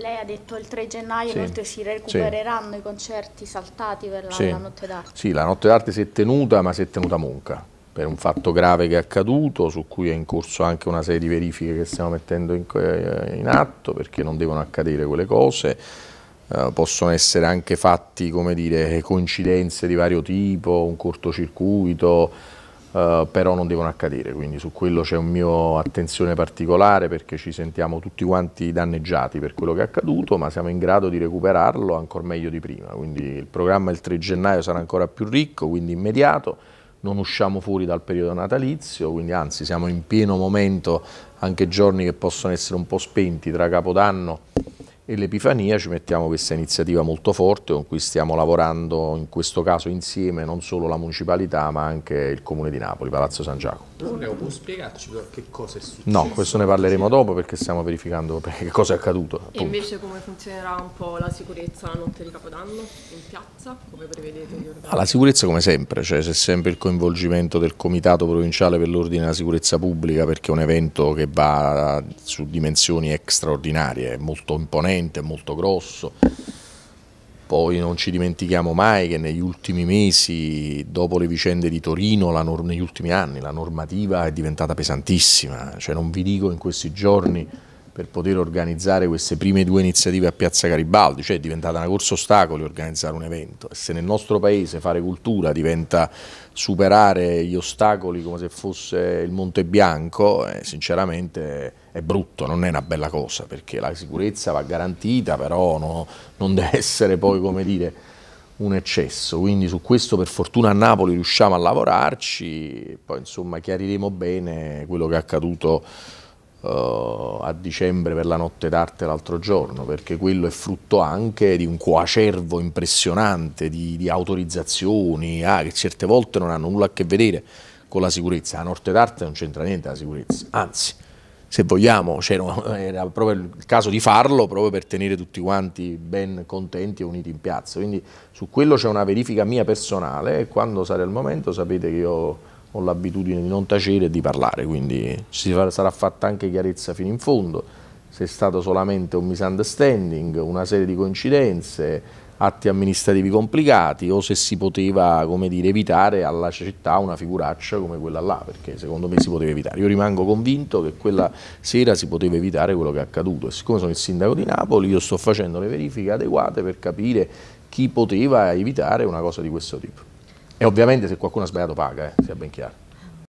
Lei ha detto il 3 gennaio sì. inoltre si recupereranno sì. i concerti saltati per la, sì. la Notte d'Arte. Sì, la Notte d'Arte si è tenuta, ma si è tenuta monca per un fatto grave che è accaduto, su cui è in corso anche una serie di verifiche che stiamo mettendo in, eh, in atto, perché non devono accadere quelle cose. Uh, possono essere anche fatti, come dire, coincidenze di vario tipo, un cortocircuito, eh, però non devono accadere, quindi su quello c'è un mio attenzione particolare perché ci sentiamo tutti quanti danneggiati per quello che è accaduto, ma siamo in grado di recuperarlo ancora meglio di prima, quindi il programma il 3 gennaio sarà ancora più ricco, quindi immediato, non usciamo fuori dal periodo natalizio, quindi anzi siamo in pieno momento, anche giorni che possono essere un po' spenti tra Capodanno e l'Epifania ci mettiamo questa iniziativa molto forte con cui stiamo lavorando in questo caso insieme non solo la municipalità ma anche il comune di Napoli, Palazzo San Giacomo. Romeo può spiegarci che cosa è successo? No, questo ne parleremo dopo perché stiamo verificando che cosa è accaduto. Appunto. E invece come funzionerà un po' la sicurezza la notte di Capodanno in piazza? Come prevedete? Ah, la sicurezza come sempre, cioè c'è sempre il coinvolgimento del Comitato Provinciale per l'Ordine e la Sicurezza Pubblica perché è un evento che va su dimensioni straordinarie, molto imponente sicuramente, molto grosso. Poi non ci dimentichiamo mai che negli ultimi mesi, dopo le vicende di Torino, negli ultimi anni, la normativa è diventata pesantissima. Cioè non vi dico in questi giorni per poter organizzare queste prime due iniziative a Piazza Garibaldi, cioè è diventata una corsa ostacoli organizzare un evento e se nel nostro paese fare cultura diventa superare gli ostacoli come se fosse il Monte Bianco, eh, sinceramente è brutto, non è una bella cosa perché la sicurezza va garantita, però no, non deve essere poi come dire un eccesso, quindi su questo per fortuna a Napoli riusciamo a lavorarci, poi insomma chiariremo bene quello che è accaduto Uh, a dicembre per la notte d'arte l'altro giorno, perché quello è frutto anche di un coacervo impressionante di, di autorizzazioni ah, che certe volte non hanno nulla a che vedere con la sicurezza. La notte d'arte non c'entra niente la sicurezza, anzi, se vogliamo, era proprio il caso di farlo proprio per tenere tutti quanti ben contenti e uniti in piazza. Quindi su quello c'è una verifica mia personale e quando sarà il momento sapete che io ho l'abitudine di non tacere e di parlare, quindi ci sarà fatta anche chiarezza fino in fondo, se è stato solamente un misunderstanding, una serie di coincidenze, atti amministrativi complicati o se si poteva dire, evitare alla città una figuraccia come quella là, perché secondo me si poteva evitare. Io rimango convinto che quella sera si poteva evitare quello che è accaduto e siccome sono il sindaco di Napoli io sto facendo le verifiche adeguate per capire chi poteva evitare una cosa di questo tipo. E ovviamente se qualcuno ha sbagliato paga, eh, sia ben chiaro.